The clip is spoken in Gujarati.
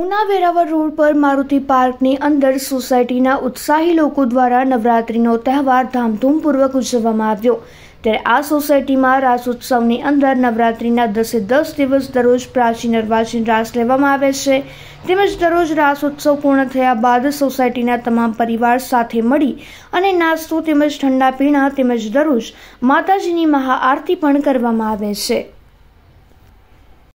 ઉના વેરાવળ રોડ પર મારુતિ પાર્કની અંદર સોસાયટીના ઉત્સાહી લોકો દ્વારા નવરાત્રીનો તહેવાર ધામધૂમપૂર્વક ઉજવવામાં આવ્યો ત્યારે આ સોસાયટીમાં રાસ ઉત્સવની અંદર નવરાત્રીના દસે દસ દિવસ દરરોજ પ્રાચીન અર્વાચીન રાસ લેવામાં આવે છે તેમજ દરરોજ રાસ ઉત્સવ પૂર્ણ થયા બાદ સોસાયટીના તમામ પરિવાર સાથે મળી અને નાસ્તો તેમજ ઠંડા પીણા તેમજ દરરોજ માતાજીની મહાઆરતી પણ કરવામાં આવે છે